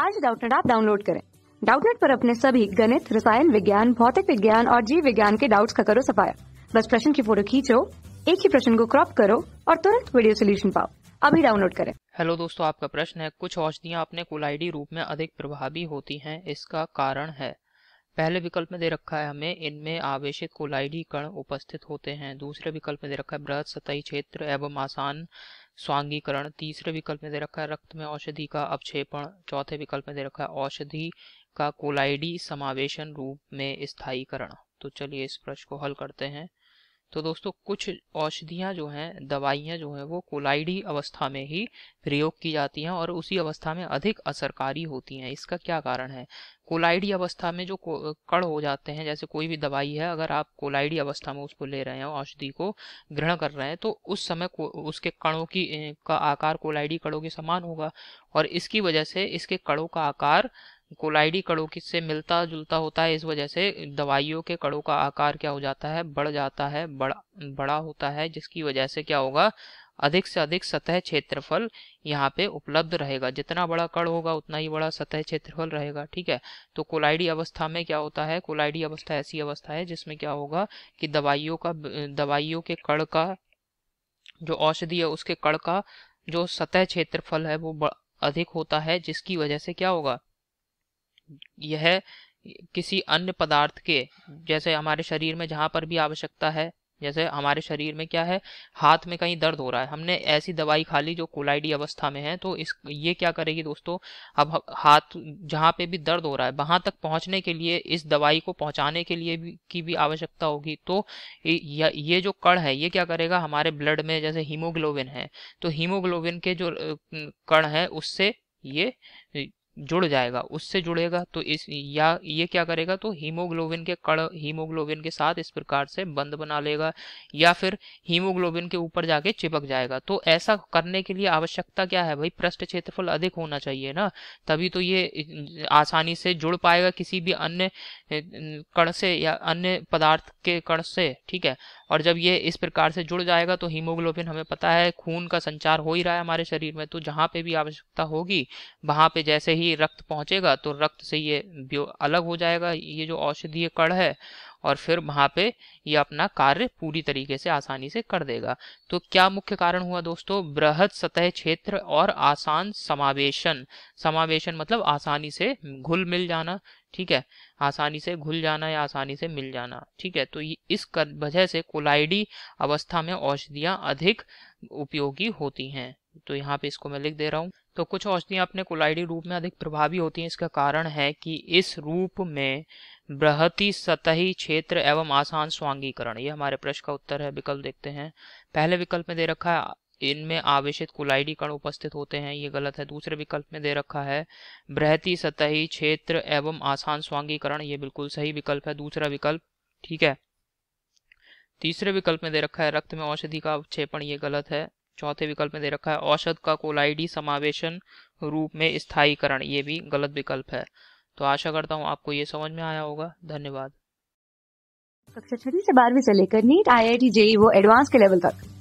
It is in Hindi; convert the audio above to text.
आज डाउटनेट आप डाउनलोड करें डाउटनेट पर अपने सभी गणित रसायन विज्ञान भौतिक विज्ञान और जीव विज्ञान के डाउट्स का करो सफाया बस प्रश्न की फोटो खींचो एक ही प्रश्न को क्रॉप करो और तुरंत वीडियो सोल्यूशन पाओ अभी डाउनलोड करें हेलो दोस्तों आपका प्रश्न है कुछ औषधियाँ अपने कोलाइडी रूप में अधिक प्रभावी होती है इसका कारण है पहले विकल्प में दे रखा है हमें इनमें आवेशित कोलाइडी कण उपस्थित होते हैं दूसरे विकल्प में दे रखा है बृहद सतही क्षेत्र एवं आसान स्वांगीकरण तीसरे विकल्प में दे रखा है रक्त में औषधि का अवक्षेपण चौथे विकल्प में दे रखा है औषधि का कोलाइडी समावेशन रूप में स्थायीकरण तो चलिए इस प्रश्न को हल करते हैं तो दोस्तों कुछ औषधियाँ जो हैं दवाइयाँ जो हैं वो कोलाइडी अवस्था में ही प्रयोग की जाती हैं और उसी अवस्था में अधिक असरकारी होती हैं इसका क्या कारण है कोलाइडी अवस्था में जो कण हो जाते हैं जैसे कोई भी दवाई है अगर आप कोलाइडी अवस्था में उसको ले रहे हैं औषधि को ग्रहण कर रहे हैं तो उस समय उसके कणों की का आकार कोलाइडी कणों के समान होगा और इसकी वजह से इसके कणों का आकार कोलाइडी कड़ों किससे मिलता जुलता होता है इस वजह से दवाइयों के कड़ों का आकार क्या हो जाता है बढ़ जाता है बड़ा बड़ा होता है जिसकी वजह से क्या होगा अधिक से अधिक सतह क्षेत्रफल यहाँ पे उपलब्ध रहेगा जितना बड़ा कड़ होगा उतना ही बड़ा सतह क्षेत्रफल रहेगा ठीक है तो कोलाइडी अवस्था में क्या होता है कोलाइडी अवस्था ऐसी अवस्था है जिसमें क्या होगा कि दवाइयों का दवाइयों के कड़ का जो औषधि है उसके कड़ का जो सतह क्षेत्रफल है वो अधिक होता है जिसकी वजह से क्या होगा यह किसी अन्य पदार्थ के जैसे हमारे शरीर में जहाँ पर भी आवश्यकता है जैसे हमारे शरीर में क्या है हाथ में कहीं दर्द हो रहा है हमने ऐसी दवाई खा ली जो कोलाइडी अवस्था में है तो इस ये क्या करेगी दोस्तों अब हाथ जहाँ पे भी दर्द हो रहा है वहाँ तक पहुँचने के लिए इस दवाई को पहुँचाने के लिए भी की भी आवश्यकता होगी तो ये जो कण है ये क्या करेगा हमारे ब्लड में जैसे हीमोग्लोबिन है तो हीमोग्लोबिन के जो कण है उससे ये जुड़ जाएगा उससे जुड़ेगा तो इस या ये क्या करेगा तो हीमोग्लोबिन के कड़ हीमोग्लोबिन के साथ इस प्रकार से बंद बना लेगा या फिर हीमोग्लोबिन के ऊपर जाके चिपक जाएगा तो ऐसा करने के लिए आवश्यकता क्या है भाई पृष्ठ क्षेत्रफल अधिक होना चाहिए ना तभी तो ये आसानी से जुड़ पाएगा किसी भी अन्य कण से या अन्य पदार्थ के कण से ठीक है और जब ये इस प्रकार से जुड़ जाएगा तो हीमोग्लोबिन हमें पता है खून का संचार हो ही रहा है हमारे शरीर में तो जहाँ पे भी आवश्यकता होगी वहाँ पे जैसे ही रक्त पहुँचेगा तो रक्त से ये अलग हो जाएगा ये जो औषधीय कण है और फिर वहाँ पे ये अपना कार्य पूरी तरीके से आसानी से कर देगा तो क्या मुख्य कारण हुआ दोस्तों बृहद सतह क्षेत्र और आसान समावेशन समावेशन मतलब आसानी से घुल मिल जाना ठीक है आसानी से घुल जाना या आसानी से मिल जाना ठीक है तो इस वजह से कोलाइडी अवस्था में औषधियाँ अधिक उपयोगी होती हैं तो यहाँ पे इसको मैं लिख दे रहा हूँ तो कुछ औषधियाँ अपने कोलाइडी रूप में अधिक प्रभावी होती हैं इसका कारण है कि इस रूप में बृहती सतही क्षेत्र एवं आसान स्वांगीकरण ये हमारे प्रश्न का उत्तर है विकल्प देखते हैं पहले विकल्प में दे रखा है इनमें आवेशित कुलाइडी कण उपस्थित होते हैं ये गलत है दूसरे विकल्प में दे रखा है बृहती सतही क्षेत्र एवं आसान स्वांगीकरण ये बिल्कुल सही विकल्प है दूसरा विकल्प ठीक है तीसरे विकल्प में दे रखा है रक्त में औषधि का अवक्षेपण ये गलत है चौथे विकल्प में दे रखा है औषध का कोलाइडी समावेशन रूप में स्थायीकरण ये भी गलत विकल्प है तो आशा करता हूँ आपको ये समझ में आया होगा धन्यवाद कक्षा छठी से बारहवीं से लेकर NEET I I T JEE वो एडवांस के लेवल तक